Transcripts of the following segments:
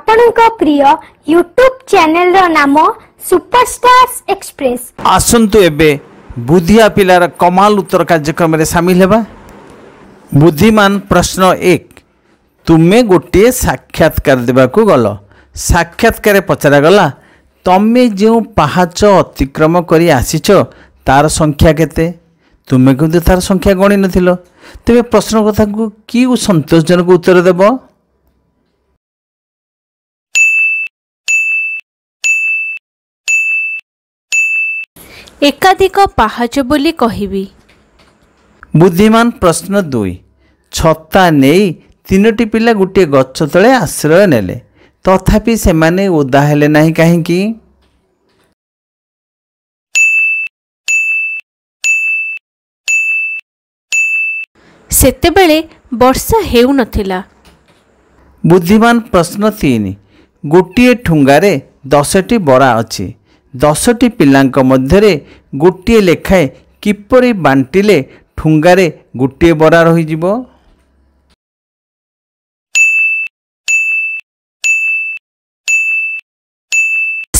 ଆପଣଙ୍କ ପ୍ରିୟ ୟୁଟ୍ୟୁବ୍ ଚ୍ୟାନେଲର ନାମ ସୁପରଷ୍ଟାର୍ସ ଏକ୍ସପ୍ରେସ୍ ଆସନ୍ତୁ ଏବେ ବୁଦ୍ଧିଆ ପିଲାର କମାଲ ଉତ୍ତର କାର୍ଯ୍ୟକ୍ରମରେ ସାମିଲ ହେବା ବୁଦ୍ଧିମାନ ପ୍ରଶ୍ନ ଏକ ତୁମେ ଗୋଟିଏ ସାକ୍ଷାତକାର ଦେବାକୁ ଗଲ ସାକ୍ଷାତକାର ପଚରାଗଲା ତମେ ଯେଉଁ ପାହାଚ ଅତିକ୍ରମ କରି ଆସିଛ ତାର ସଂଖ୍ୟା କେତେ ତୁମେ କିନ୍ତୁ ତାର ସଂଖ୍ୟା ଗଣିନଥିଲ ତେବେ ପ୍ରଶ୍ନ କଥାକୁ କି ସନ୍ତୋଷଜନକ ଉତ୍ତର ଦେବ ଏକାଧିକ ପାହାଚ ବୋଲି କହିବି ବୁଦ୍ଧିମାନ ପ୍ରଶ୍ନ ଦୁଇ ଛତା ନେଇ ତିନୋଟି ପିଲା ଗୋଟିଏ ଗଛ ତଳେ ଆଶ୍ରୟ ନେଲେ ତଥାପି ସେମାନେ ଓଦା ହେଲେ ନାହିଁ କାହିଁକି ସେତେବେଳେ ବର୍ଷା ହେଉନଥିଲା ବୁଦ୍ଧିମାନ ପ୍ରଶ୍ନ ତିନି ଗୋଟିଏ ଠୁଙ୍ଗାରେ ଦଶଟି ବରା ଅଛି ଦଶଟି ପିଲାଙ୍କ ମଧ୍ୟରେ ଗୋଟିଏ ଲେଖାଏଁ କିପରି ବାଣ୍ଟିଲେ ଠୁଙ୍ଗାରେ ଗୋଟିଏ ବରା ରହିଯିବ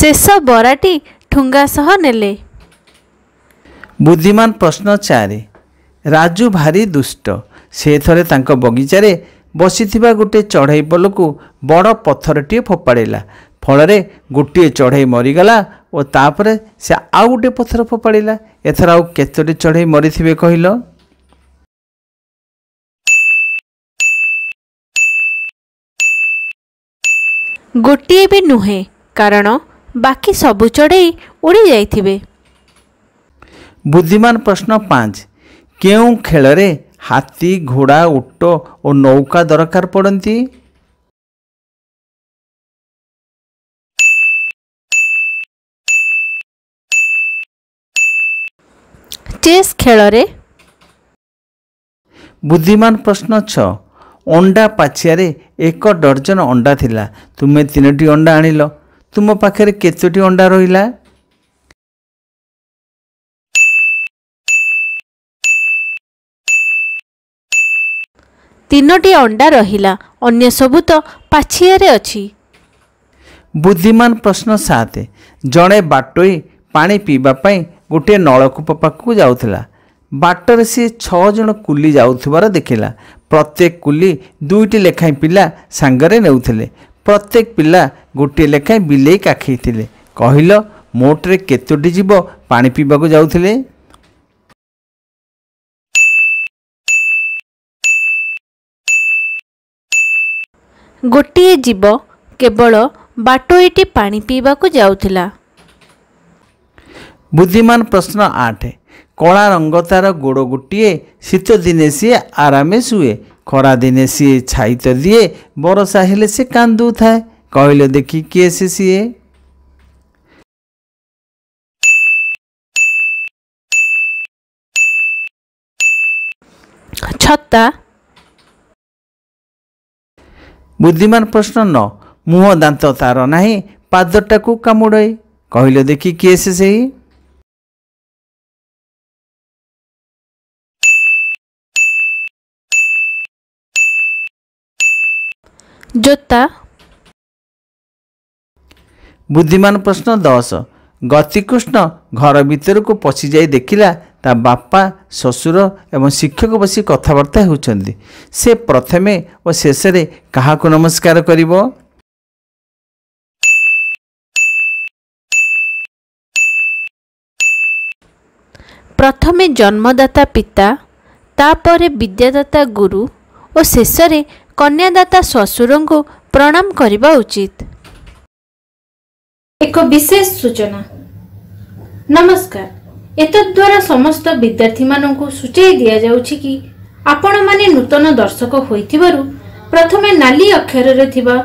ଶେଷ ବରାଟି ଠୁଙ୍ଗା ସହ ନେଲେ ବୁଦ୍ଧିମାନ ପ୍ରଶ୍ନ ଚାରି ରାଜୁ ଭାରି ଦୁଷ୍ଟ ସେ ଥରେ ତାଙ୍କ ବଗିଚାରେ ବସିଥିବା ଗୋଟିଏ ଚଢ଼େଇ ପଲକୁ ବଡ଼ ପଥରଟିଏ ଫୋପାଡ଼ିଲା ଫଳରେ ଗୋଟିଏ ଚଢ଼େଇ ମରିଗଲା ଓ ତାପରେ ସେ ଆଉ ଗୋଟିଏ ପଥର ଫୋପାଡ଼ିଲା ଏଥର ଆଉ କେତୋଟି ଚଢ଼େଇ ମରିଥିବେ କହିଲ ଗୋଟିଏ ବି ନୁହେଁ କାରଣ ବାକି ସବୁ ଚଢ଼େଇ ଉଡ଼ି ଯାଇଥିବେ ବୁଦ୍ଧିମାନ ପ୍ରଶ୍ନ ପାଞ୍ଚ କେଉଁ ଖେଳରେ ହାତୀ ଘୋଡ଼ା ଓଟ ଓ ନୌକା ଦରକାର ପଡ଼ନ୍ତି ଚେସ୍ ଖେଳରେ ବୁଦ୍ଧିମାନ ପ୍ରଶ୍ନ ଛଅ ଅଣ୍ଡା ପାଛିଆରେ ଏକ ଡର୍ଜନ ଅଣ୍ଡା ଥିଲା ତୁମେ ତିନୋଟି ଅଣ୍ଡା ଆଣିଲ ତୁମ ପାଖରେ କେତୋଟି ଅଣ୍ଡା ରହିଲା ତିନୋଟି ଅଣ୍ଡା ରହିଲା ଅନ୍ୟ ସବୁ ତ ପାଛିଆରେ ଅଛି ବୁଦ୍ଧିମାନ ପ୍ରଶ୍ନ ସାତ ଜଣେ ବାଟୋଇ ପାଣି ପିଇବା ପାଇଁ ଗୋଟିଏ ନଳକୂପ ପାଖକୁ ଯାଉଥିଲା ବାଟରେ ସିଏ ଛଅ ଜଣ କୁଲି ଯାଉଥିବାର ଦେଖିଲା ପ୍ରତ୍ୟେକ କୁଲି ଦୁଇଟି ଲେଖାଏଁ ପିଲା ସାଙ୍ଗରେ ନେଉଥିଲେ ପ୍ରତ୍ୟେକ ପିଲା ଗୋଟିଏ ଲେଖାଏଁ ବିଲେଇ କାଖେଇଥିଲେ କହିଲ ମୋଟରେ କେତୋଟି ଯିବ ପାଣି ପିଇବାକୁ ଯାଉଥିଲେ ଗୋଟିଏ ଜୀବ କେବଳ ବାଟୋଇଟି ପାଣି ପିଇବାକୁ ଯାଉଥିଲା ବୁଦ୍ଧିମାନ ପ୍ରଶ୍ନ ଆଠ କଳା ରଙ୍ଗ ତାର ଗୋଡ଼ ଗୋଟିଏ ଶୀତ ଦିନେ ସିଏ ଆରାମେ ଶୁଏ ଖରାଦିନେ ସିଏ ଛାଇତ ଦିଏ ବରଷା ହେଲେ ସେ କାନ୍ଦୁଥାଏ କହିଲେ ଦେଖି କିଏ ସେ ସିଏ ଛତା ବୁଦ୍ଧିମାନ ପ୍ରଶ୍ନ ନ ମୁହଁ ଦାନ୍ତ ତାର ନାହିଁ ପାଦଟାକୁ କାମୁଡ଼େ କହିଲେ ଦେଖି କିଏ ସେ ସେହି ସଂଯୋତା ବୁଦ୍ଧିମାନ ପ୍ରଶ୍ନ ଦଶ ଗତିକୃଷ୍ଣ ଘର ଭିତରକୁ ପଶିଯାଇ ଦେଖିଲା ତା ବାପା ଶ୍ୱଶୁର ଏବଂ ଶିକ୍ଷକ ବସି କଥାବାର୍ତ୍ତା ହେଉଛନ୍ତି ସେ ପ୍ରଥମେ ଓ ଶେଷରେ କାହାକୁ ନମସ୍କାର କରିବ ପ୍ରଥମେ ଜନ୍ମଦାତା ପିତା ତାପରେ ବିଦ୍ୟାଦାତା ଗୁରୁ ଓ ଶେଷରେ କନ୍ୟାଦାତା ଶ୍ୱଶୁରଙ୍କୁ ପ୍ରଣାମ କରିବା ଉଚିତ ଏକ ବିଶେଷ ସୂଚନା ନମସ୍କାର ଏତଦ୍ୱାରା ସମସ୍ତ ବିଦ୍ୟାର୍ଥୀମାନଙ୍କୁ ସୂଚାଇ ଦିଆଯାଉଛି କି ଆପଣମାନେ ନୂତନ ଦର୍ଶକ ହୋଇଥିବାରୁ ପ୍ରଥମେ ନାଲି ଅକ୍ଷରରେ ଥିବା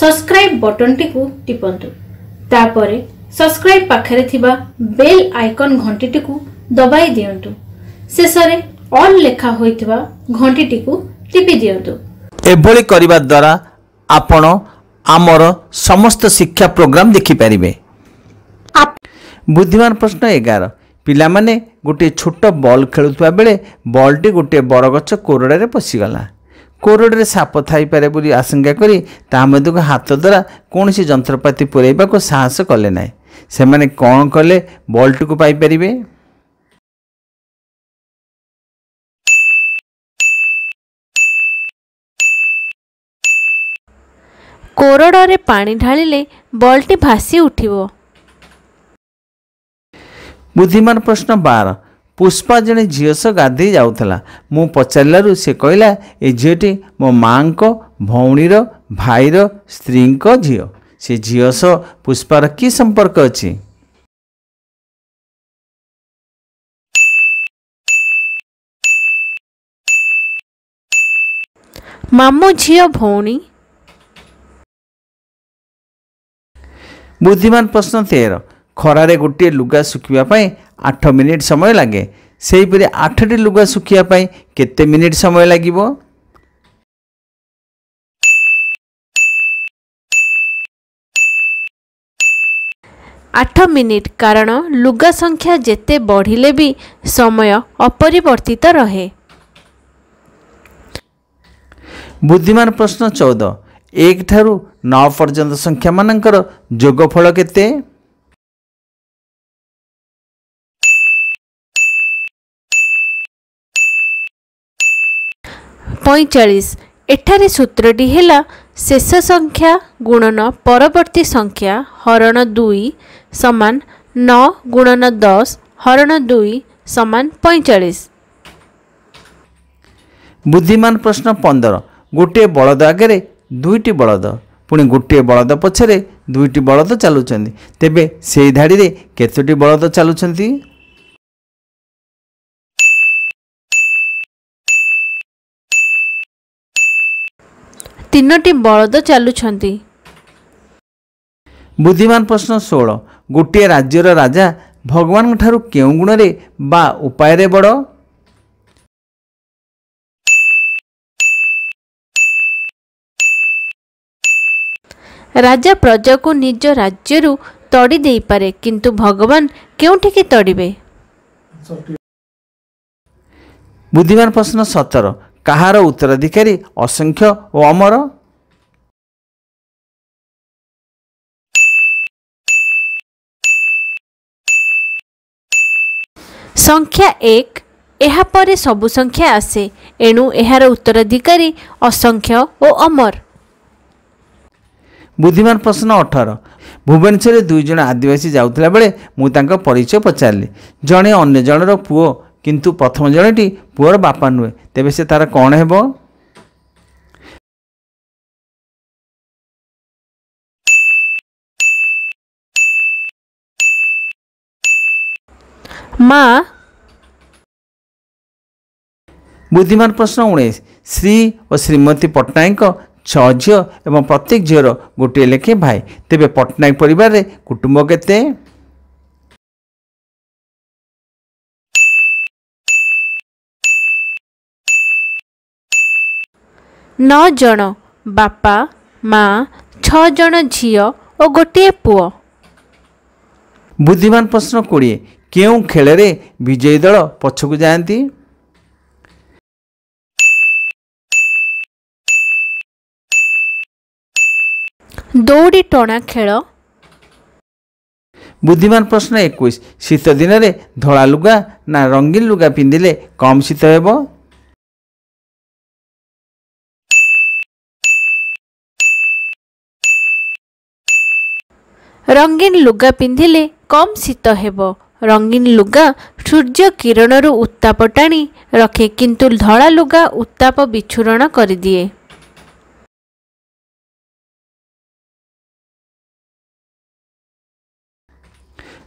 ସବସ୍କ୍ରାଇବ୍ ବଟନ୍ଟିକୁ ଟିପନ୍ତୁ ତାପରେ ସବସ୍କ୍ରାଇବ୍ ପାଖରେ ଥିବା ବେଲ୍ ଆଇକନ୍ ଘଣ୍ଟିଟିକୁ ଦବାଇ ଦିଅନ୍ତୁ ଶେଷରେ ଅଲ୍ ଲେଖା ହୋଇଥିବା ଘଣ୍ଟିଟିକୁ ଟିପି ଦିଅନ୍ତୁ ଏଭଳି କରିବା ଦ୍ୱାରା ଆପଣ ଆମର ସମସ୍ତ ଶିକ୍ଷା ପ୍ରୋଗ୍ରାମ ଦେଖିପାରିବେ ବୁଦ୍ଧିମାନ ପ୍ରଶ୍ନ ଏଗାର ପିଲାମାନେ ଗୋଟିଏ ଛୋଟ ବଲ୍ ଖେଳୁଥିବା ବେଳେ ବଲ୍ଟି ଗୋଟିଏ ବଡ଼ ଗଛ କୋରଡ଼ାରେ ପଶିଗଲା କୋରଡ଼ରେ ସାପ ଥାଇପାରେ ବୋଲି ଆଶଙ୍କା କରି ତା ମଧ୍ୟକୁ ହାତ ଦ୍ୱାରା କୌଣସି ଯନ୍ତ୍ରପାତି ପୂରାଇବାକୁ ସାହସ କଲେ ନାହିଁ ସେମାନେ କ'ଣ କଲେ ବଲ୍ଟିକୁ ପାଇପାରିବେ କୋରଡ଼ରେ ପାଣି ଢାଳିଲେ ବଲ୍ଟି ଭାସି ଉଠିବ ବୁଦ୍ଧିମାନ ପ୍ରଶ୍ନ ବାର ପୁଷ୍ପା ଜଣେ ଝିଅ ସହ ଗାଧୋଇ ଯାଉଥିଲା ମୁଁ ପଚାରିଲାରୁ ସେ କହିଲା ଏ ଝିଅଟି ମୋ ମାଆଙ୍କ ଭଉଣୀର ଭାଇର ସ୍ତ୍ରୀଙ୍କ ଝିଅ ସେ ଝିଅ ସହ ପୁଷ୍ପାର କି ସମ୍ପର୍କ ଅଛି ମାମୁଁ ଝିଅ ଭଉଣୀ ବୁଦ୍ଧିମାନ ପ୍ରଶ୍ନ ତେର ଖରାରେ ଗୋଟିଏ ଲୁଗା ଶୁଖିବା ପାଇଁ ଆଠ ମିନିଟ୍ ସମୟ ଲାଗେ ସେହିପରି ଆଠଟି ଲୁଗା ଶୁଖିବା ପାଇଁ କେତେ ମିନିଟ୍ ସମୟ ଲାଗିବ ଆଠ ମିନିଟ୍ କାରଣ ଲୁଗା ସଂଖ୍ୟା ଯେତେ ବଢ଼ିଲେ ବି ସମୟ ଅପରିବର୍ତ୍ତିତ ରହେ ବୁଦ୍ଧିମାନ ପ୍ରଶ୍ନ ଚଉଦ ଏକ ଠାରୁ ନଅ ପର୍ଯ୍ୟନ୍ତ ସଂଖ୍ୟା ମାନଙ୍କର ଯୋଗଫଳ କେତେ ପଇଁଚାଳିଶ ଏଠାରେ ସୂତ୍ରଟି ହେଲା ଶେଷ ସଂଖ୍ୟା ଗୁଣନ ପରବର୍ତ୍ତୀ ସଂଖ୍ୟା ହରଣ ଦୁଇ ସମାନ ନଅ ଗୁଣନ ଦଶ ହରଣ ଦୁଇ ସମାନ ପଇଁଚାଳିଶ ବୁଦ୍ଧିମାନ ପ୍ରଶ୍ନ ପନ୍ଦର ଗୋଟିଏ ବଳଦ ଆଗରେ ଦୁଇଟି ବଳଦ ପୁଣି ଗୋଟିଏ ବଳଦ ପଛରେ ଦୁଇଟି ବଳଦ ଚାଲୁଛନ୍ତି ତେବେ ସେହି ଧାଡ଼ିରେ କେତୋଟି ବଳଦ ଚାଲୁଛନ୍ତି ତିନୋଟି ବଳଦ ଚାଲୁଛନ୍ତି ବୁଦ୍ଧିମାନ ପ୍ରଶ୍ନ ଷୋହଳ ଗୋଟିଏ ରାଜ୍ୟର ରାଜା ଭଗବାନଙ୍କଠାରୁ କେଉଁ ଗୁଣରେ ବା ଉପାୟରେ ବଡ଼ ରାଜା ପ୍ରଜାକୁ ନିଜ ରାଜ୍ୟରୁ ତଡ଼ି ଦେଇପାରେ କିନ୍ତୁ ଭଗବାନ କେଉଁଠିକି ତଡ଼ିବେ ବୁଦ୍ଧିମାନ ପ୍ରଶ୍ନ ସତର କାହାର ଉତ୍ତରାଧିକାରୀ ଅସଂଖ୍ୟ ଓ ଅମର ସଂଖ୍ୟା ଏକ ଏହାପରେ ସବୁ ସଂଖ୍ୟା ଆସେ ଏଣୁ ଏହାର ଉତ୍ତରାଧିକାରୀ ଅସଂଖ୍ୟ ଓ ଅମର ବୁଦ୍ଧିମାନ ପ୍ରଶ୍ନ ଅଠର ଭୁବନେଶ୍ୱରରେ ଦୁଇ ଜଣ ଆଦିବାସୀ ଯାଉଥିଲା ବେଳେ ମୁଁ ତାଙ୍କ ପରିଚୟ ପଚାରିଲି ଜଣେ ଅନ୍ୟ ଜଣର ପୁଅ କିନ୍ତୁ ପ୍ରଥମ ଜଣଟି ପୁଅର ବାପା ନୁହେଁ ତେବେ ସେ ତାର କ'ଣ ହେବ ମା ବୁଦ୍ଧିମାନ ପ୍ରଶ୍ନ ଉଣେଇଶ ଶ୍ରୀ ଓ ଶ୍ରୀମତୀ ପଟ୍ଟନାୟକଙ୍କ ଛଅ ଝିଅ ଏବଂ ପ୍ରତ୍ୟେକ ଝିଅର ଗୋଟିଏ ଲେଖେ ଭାଇ ତେବେ ପଟ୍ଟନାୟକ ପରିବାରରେ କୁଟୁମ୍ବ କେତେ ନଅ ଜଣ ବାପା ମା ଛଅ ଜଣ ଝିଅ ଓ ଗୋଟିଏ ପୁଅ ବୁଦ୍ଧିମାନ ପ୍ରଶ୍ନ କୋଡ଼ିଏ କେଉଁ ଖେଳରେ ବିଜୟୀ ଦଳ ପଛକୁ ଯାଆନ୍ତି ଦୌଡ଼ି ଟଣା ଖେଳ ବୁଦ୍ଧିମାନ ପ୍ରଶ୍ନ ଏକୋଇଶ ଶୀତ ଦିନରେ ଧଳା ଲୁଗା ନା ରଙ୍ଗୀନ ଲୁଗା ପିନ୍ଧିଲେ କମ୍ ଶୀତ ହେବ ରଙ୍ଗୀନ ଲୁଗା ପିନ୍ଧିଲେ କମ୍ ଶୀତ ହେବ ରଙ୍ଗୀନ ଲୁଗା ସୂର୍ଯ୍ୟ କିରଣରୁ ଉତ୍ତାପ ଟାଣି ରଖେ କିନ୍ତୁ ଧଳା ଲୁଗା ଉତ୍ତାପ ବିଚ୍ଛୁରଣ କରିଦିଏ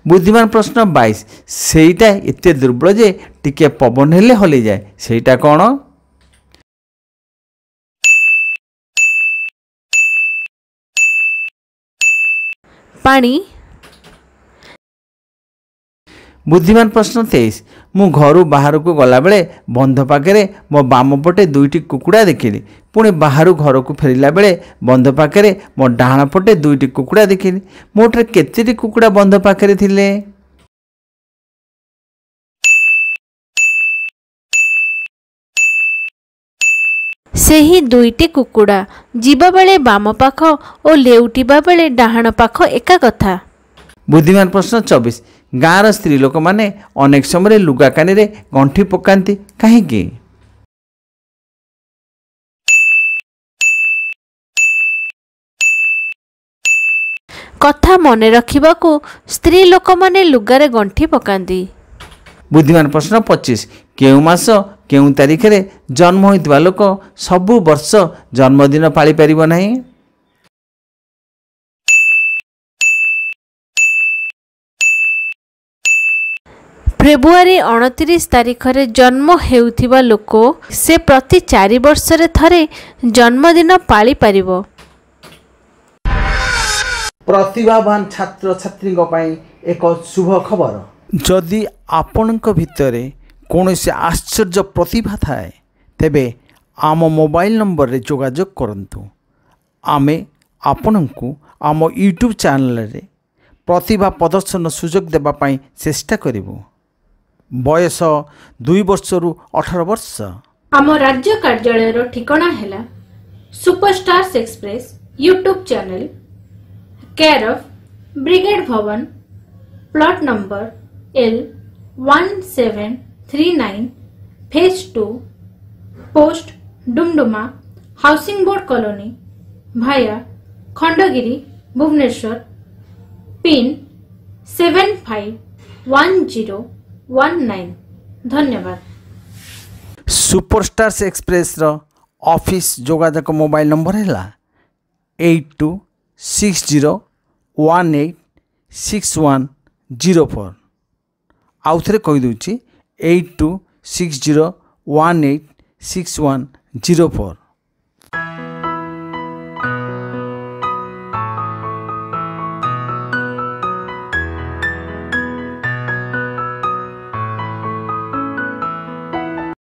ବୁଦ୍ଧିମାନ ପ୍ରଶ୍ନ ବାଇଶ ସେଇଟା ଏତେ ଦୁର୍ବଳ ଯେ ଟିକେ ପବନ ହେଲେ ହଲିଯାଏ ସେଇଟା କ'ଣ ପାଣି ବୁଦ୍ଧିମାନ ପ୍ରଶ୍ନ ତେଇଶ ମୁଁ ଘରୁ ବାହାରକୁ ଗଲାବେଳେ ବନ୍ଧ ପାଖରେ ମୋ ବାମ ପଟେ ଦୁଇଟି କୁକୁଡ଼ା ଦେଖିଲି ପୁଣି ବାହାରୁ ଘରକୁ ଫେରିଲା ବେଳେ ବନ୍ଧ ପାଖରେ ମୋ ଡାହାଣ ପଟେ ଦୁଇଟି କୁକୁଡ଼ା ଦେଖିଲି ମୋଠାରେ କେତେଟି କୁକୁଡ଼ା ବନ୍ଧ ପାଖରେ ଥିଲେ ସେହି ଦୁଇଟି କୁକୁଡ଼ା ଯିବାବେଳେ ବାମ ପାଖ ଓ ଲେଉଟିବା ବେଳେ ଡାହାଣ ପାଖ ଏକା କଥା ବୁଦ୍ଧିମାନ ପ୍ରଶ୍ନ ଚବିଶ ଗାଁର ସ୍ତ୍ରୀ ଲୋକମାନେ ଅନେକ ସମୟରେ ଲୁଗାକାନିରେ ଗଣ୍ଠି ପକାନ୍ତି କାହିଁକି କଥା ମନେ ରଖିବାକୁ ସ୍ତ୍ରୀ ଲୋକମାନେ ଲୁଗାରେ ଗଣ୍ଠି ପକାନ୍ତି ବୁଦ୍ଧିମାନ ପ୍ରଶ୍ନ ପଚିଶ କେଉଁ ମାସ କେଉଁ ତାରିଖରେ ଜନ୍ମ ହୋଇଥିବା ଲୋକ ସବୁ ବର୍ଷ ଜନ୍ମଦିନ ପାଳିପାରିବ ନାହିଁ ଫେବୃଆରୀ ଅଣତିରିଶ ତାରିଖରେ ଜନ୍ମ ହେଉଥିବା ଲୋକ ସେ ପ୍ରତି ଚାରି ବର୍ଷରେ ଥରେ ଜନ୍ମଦିନ ପାଳିପାରିବ ପ୍ରତିଭାବାନ ଛାତ୍ରଛାତ୍ରୀଙ୍କ ପାଇଁ ଏକ ଶୁଭ ଖବର ଯଦି ଆପଣଙ୍କ ଭିତରେ କୌଣସି ଆଶ୍ଚର୍ଯ୍ୟ ପ୍ରତିଭା ଥାଏ ତେବେ ଆମ ମୋବାଇଲ ନମ୍ବରରେ ଯୋଗାଯୋଗ କରନ୍ତୁ ଆମେ ଆପଣଙ୍କୁ ଆମ ୟୁଟ୍ୟୁବ୍ ଚ୍ୟାନେଲରେ ପ୍ରତିଭା ପ୍ରଦର୍ଶନ ସୁଯୋଗ ଦେବା ପାଇଁ ଚେଷ୍ଟା କରିବୁ বয়স দুই বর্ষরু অঠর বর্ষ আম রাজ্য কার্যালয়ের ঠিকনা হল Superstars Express YouTube channel care of Brigade Bhawan plot number L one seven three nine phase two post Dumduma housing board colony via Khandagiri Bhubaneswar PIN seven five one zero one nine ଧନ୍ୟବାଦ ସୁପରଷ୍ଟାର୍ସ ଏକ୍ସପ୍ରେସ୍ର ଅଫିସ୍ ଯୋଗାଯୋଗ ମୋବାଇଲ ନମ୍ବର ହେଲା eight two six zero one eight six one zero four ଆଉ ଥରେ କହିଦେଉଛି eight two six zero one eight six one zero four